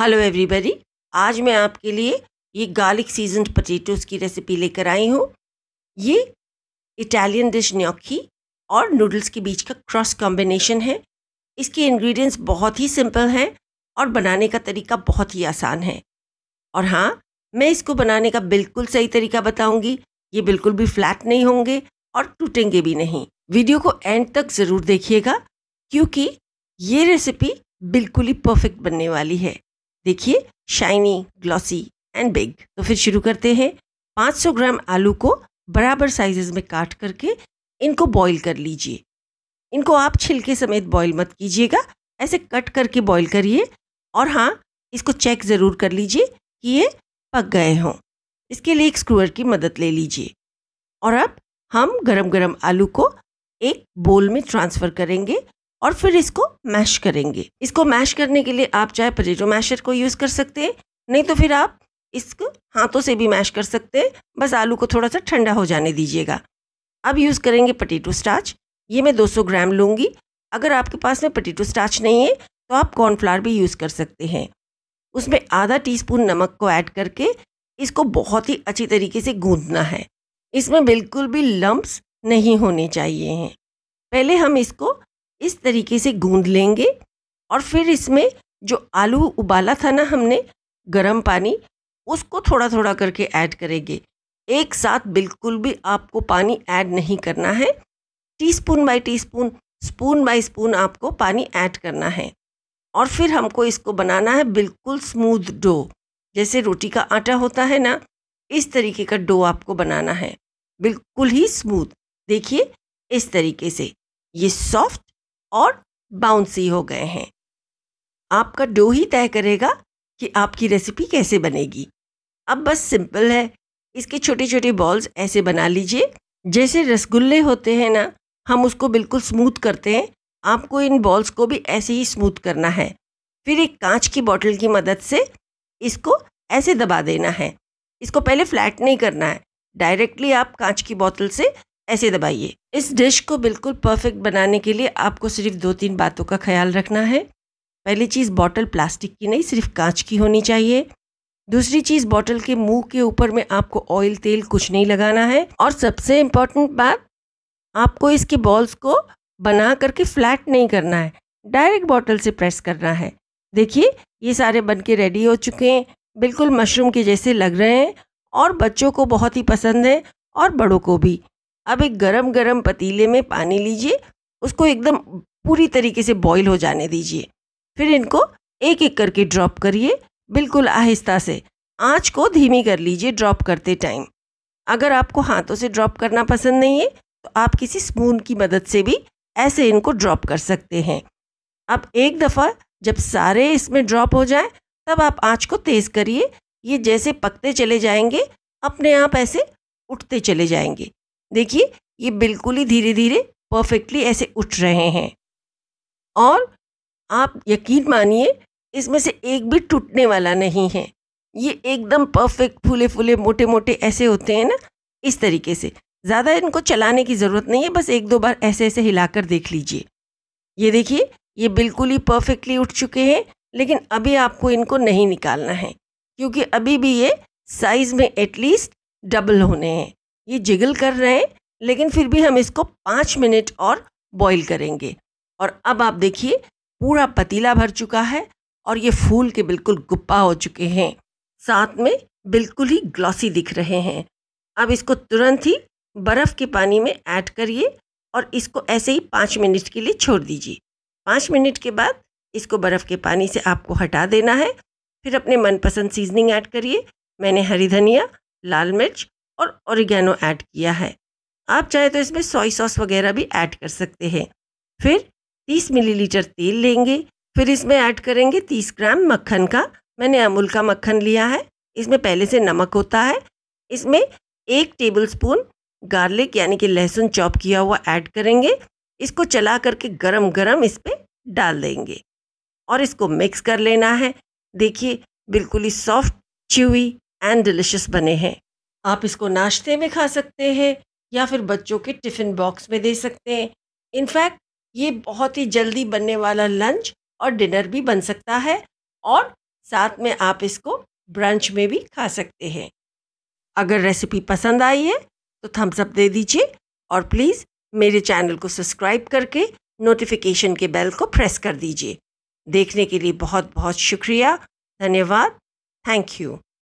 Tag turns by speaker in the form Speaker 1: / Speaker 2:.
Speaker 1: hello everybody आज मैं आपके लिए ये गार्लिक सीजन पटेटोज़ की रेसिपी लेकर आई हूँ ये इटालियन डिश न्योखी और नूडल्स के बीच का क्रॉस कॉम्बिनेशन है इसके इंग्रेडिएंट्स बहुत ही सिंपल हैं और बनाने का तरीका बहुत ही आसान है और हाँ मैं इसको बनाने का बिल्कुल सही तरीका बताऊँगी ये बिल्कुल भी फ्लैट नहीं होंगे और टूटेंगे भी नहीं वीडियो को एंड तक ज़रूर देखिएगा क्योंकि ये रेसिपी बिल्कुल ही परफेक्ट बनने वाली है देखिए शाइनी ग्लॉसी एंड बिग तो फिर शुरू करते हैं 500 ग्राम आलू को बराबर साइजेस में काट करके इनको बॉईल कर लीजिए इनको आप छिलके समेत बॉईल मत कीजिएगा ऐसे कट करके बॉईल करिए और हाँ इसको चेक ज़रूर कर लीजिए कि ये पक गए हों इसके लिए एक स्क्रूअर की मदद ले लीजिए और अब हम गरम गरम आलू को एक बोल में ट्रांसफ़र करेंगे और फिर इसको मैश करेंगे इसको मैश करने के लिए आप चाहे पटेटो मैशर को यूज़ कर सकते हैं नहीं तो फिर आप इसको हाथों से भी मैश कर सकते हैं बस आलू को थोड़ा सा ठंडा हो जाने दीजिएगा अब यूज़ करेंगे पटेटो स्टार्च ये मैं 200 ग्राम लूँगी अगर आपके पास में पटेटो स्टार्च नहीं है तो आप कॉर्नफ्लावर भी यूज़ कर सकते हैं उसमें आधा टी नमक को ऐड करके इसको बहुत ही अच्छी तरीके से गूँधना है इसमें बिल्कुल भी लम्ब्स नहीं होने चाहिए हैं पहले हम इसको इस तरीके से गूंद लेंगे और फिर इसमें जो आलू उबाला था ना हमने गर्म पानी उसको थोड़ा थोड़ा करके ऐड करेंगे एक साथ बिल्कुल भी आपको पानी ऐड नहीं करना है teaspoon by teaspoon spoon by spoon आपको पानी ऐड करना है और फिर हमको इसको बनाना है बिल्कुल स्मूथ डो जैसे रोटी का आटा होता है ना इस तरीके का डो आपको बनाना है बिल्कुल ही स्मूथ देखिए इस तरीके से ये सॉफ्ट और बाउंसी हो गए हैं आपका डो ही तय करेगा कि आपकी रेसिपी कैसे बनेगी अब बस सिंपल है इसके छोटे छोटे बॉल्स ऐसे बना लीजिए जैसे रसगुल्ले होते हैं ना हम उसको बिल्कुल स्मूथ करते हैं आपको इन बॉल्स को भी ऐसे ही स्मूथ करना है फिर एक कांच की बॉटल की मदद से इसको ऐसे दबा देना है इसको पहले फ्लैट नहीं करना है डायरेक्टली आप कांच की बोतल से ऐसे दबाइए इस डिश को बिल्कुल परफेक्ट बनाने के लिए आपको सिर्फ दो तीन बातों का ख्याल रखना है पहली चीज़ बॉटल प्लास्टिक की नहीं सिर्फ कांच की होनी चाहिए दूसरी चीज़ बॉटल के मुंह के ऊपर में आपको ऑयल तेल कुछ नहीं लगाना है और सबसे इम्पॉर्टेंट बात आपको इसके बॉल्स को बना करके फ्लैट नहीं करना है डायरेक्ट बॉटल से प्रेस करना है देखिए ये सारे बन के रेडी हो चुके हैं बिल्कुल मशरूम के जैसे लग रहे हैं और बच्चों को बहुत ही पसंद है और बड़ों को भी अब एक गरम गरम पतीले में पानी लीजिए उसको एकदम पूरी तरीके से बॉईल हो जाने दीजिए फिर इनको एक एक करके ड्रॉप करिए बिल्कुल आहिस्ता से आँच को धीमी कर लीजिए ड्रॉप करते टाइम अगर आपको हाथों से ड्रॉप करना पसंद नहीं है तो आप किसी स्पून की मदद से भी ऐसे इनको ड्रॉप कर सकते हैं अब एक दफ़ा जब सारे इसमें ड्रॉप हो जाए तब आप आँच को तेज़ करिए ये जैसे पकते चले जाएंगे अपने आप ऐसे उठते चले जाएंगे देखिए ये बिल्कुल ही धीरे धीरे परफेक्टली ऐसे उठ रहे हैं और आप यकीन मानिए इसमें से एक भी टूटने वाला नहीं है ये एकदम परफेक्ट फूले फूले मोटे मोटे ऐसे होते हैं ना इस तरीके से ज़्यादा इनको चलाने की ज़रूरत नहीं है बस एक दो बार ऐसे ऐसे हिलाकर देख लीजिए ये देखिए ये बिल्कुल ही परफेक्टली उठ चुके हैं लेकिन अभी आपको इनको नहीं निकालना है क्योंकि अभी भी ये साइज़ में एटलीस्ट डबल होने हैं ये जिगल कर रहे हैं लेकिन फिर भी हम इसको पाँच मिनट और बॉईल करेंगे और अब आप देखिए पूरा पतीला भर चुका है और ये फूल के बिल्कुल गुप्पा हो चुके हैं साथ में बिल्कुल ही ग्लॉसी दिख रहे हैं अब इसको तुरंत ही बर्फ़ के पानी में ऐड करिए और इसको ऐसे ही पाँच मिनट के लिए छोड़ दीजिए पाँच मिनट के बाद इसको बर्फ़ के पानी से आपको हटा देना है फिर अपने मनपसंद सीजनिंग ऐड करिए मैंने हरी धनिया लाल मिर्च और ऑरिगेनो ऐड किया है आप चाहे तो इसमें सोई सॉस वगैरह भी ऐड कर सकते हैं फिर 30 मिलीलीटर तेल लेंगे फिर इसमें ऐड करेंगे 30 ग्राम मक्खन का मैंने अमूल का मक्खन लिया है इसमें पहले से नमक होता है इसमें एक टेबल स्पून गार्लिक यानी कि लहसुन चॉप किया हुआ ऐड करेंगे इसको चला करके गरम गरम इस पर डाल देंगे और इसको मिक्स कर लेना है देखिए बिल्कुल ही सॉफ्ट च्यूई एंड डिलिशियस बने हैं आप इसको नाश्ते में खा सकते हैं या फिर बच्चों के टिफ़िन बॉक्स में दे सकते हैं इनफैक्ट ये बहुत ही जल्दी बनने वाला लंच और डिनर भी बन सकता है और साथ में आप इसको ब्रंच में भी खा सकते हैं अगर रेसिपी पसंद आई है तो थम्स अप दे दीजिए और प्लीज़ मेरे चैनल को सब्सक्राइब करके नोटिफिकेशन के बेल को प्रेस कर दीजिए देखने के लिए बहुत बहुत शुक्रिया धन्यवाद थैंक यू